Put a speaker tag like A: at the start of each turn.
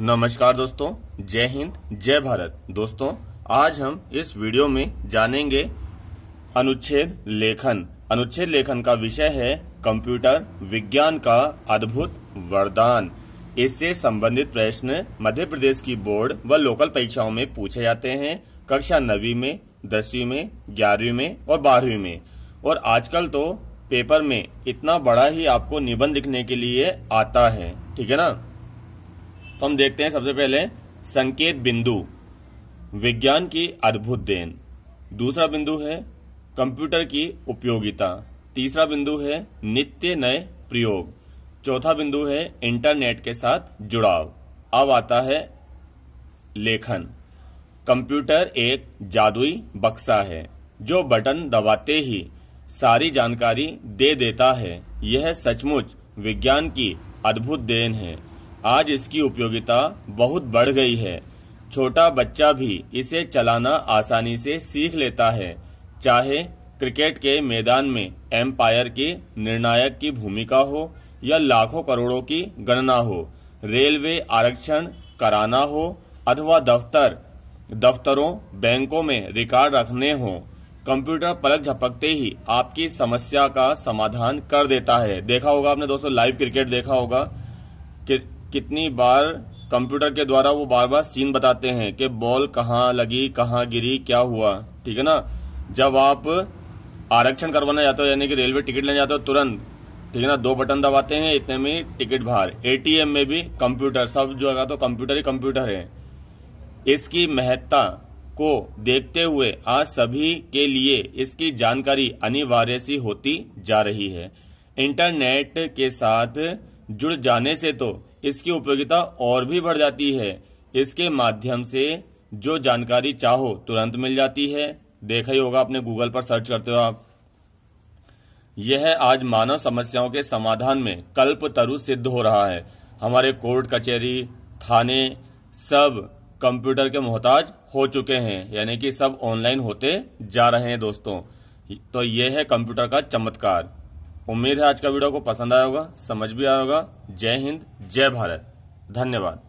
A: नमस्कार दोस्तों जय हिंद जय भारत दोस्तों आज हम इस वीडियो में जानेंगे अनुच्छेद लेखन अनुच्छेद लेखन का विषय है कंप्यूटर विज्ञान का अद्भुत वरदान इससे संबंधित प्रश्न मध्य प्रदेश की बोर्ड व लोकल परीक्षाओं में पूछे जाते हैं कक्षा नवी में दसवीं में ग्यारहवीं में और बारहवीं में और आजकल तो पेपर में इतना बड़ा ही आपको निबंध लिखने के लिए आता है ठीक है ना तो हम देखते हैं सबसे पहले संकेत बिंदु विज्ञान की अद्भुत देन दूसरा बिंदु है कंप्यूटर की उपयोगिता तीसरा बिंदु है नित्य नए प्रयोग चौथा बिंदु है इंटरनेट के साथ जुड़ाव अब आता है लेखन कंप्यूटर एक जादुई बक्सा है जो बटन दबाते ही सारी जानकारी दे देता है यह सचमुच विज्ञान की अद्भुत देन है आज इसकी उपयोगिता बहुत बढ़ गई है छोटा बच्चा भी इसे चलाना आसानी से सीख लेता है चाहे क्रिकेट के मैदान में एम्पायर की निर्णायक की भूमिका हो या लाखों करोड़ों की गणना हो रेलवे आरक्षण कराना हो अथवा दफ्तर दफ्तरों बैंकों में रिकॉर्ड रखने हो कंप्यूटर पलक झपकते ही आपकी समस्या का समाधान कर देता है देखा होगा आपने दोस्तों लाइव क्रिकेट देखा होगा कि कितनी बार कंप्यूटर के द्वारा वो बार बार सीन बताते हैं कि बॉल कहाँ लगी कहाँ गिरी क्या हुआ ठीक है ना जब आप आरक्षण करवाना जाते हो यानी कि रेलवे टिकट लेने जाते हो तुरंत ठीक है ना दो बटन दबाते हैं इतने में टिकट बाहर एटीएम में भी कंप्यूटर सब है तो कंप्यूटर ही कंप्यूटर है इसकी महत्ता को देखते हुए आज सभी के लिए इसकी जानकारी अनिवार्य सी होती जा रही है इंटरनेट के साथ जुड़ जाने से तो इसकी उपयोगिता और भी बढ़ जाती है इसके माध्यम से जो जानकारी चाहो तुरंत मिल जाती है देखा ही होगा आपने गूगल पर सर्च करते हो आप यह आज मानव समस्याओं के समाधान में कल्प तरु सिद्ध हो रहा है हमारे कोर्ट कचहरी थाने सब कंप्यूटर के मोहताज हो चुके हैं यानी कि सब ऑनलाइन होते जा रहे हैं दोस्तों तो यह है कंप्यूटर का चमत्कार उम्मीद है आज का वीडियो को पसंद आया होगा समझ भी आया होगा जय हिंद जय भारत धन्यवाद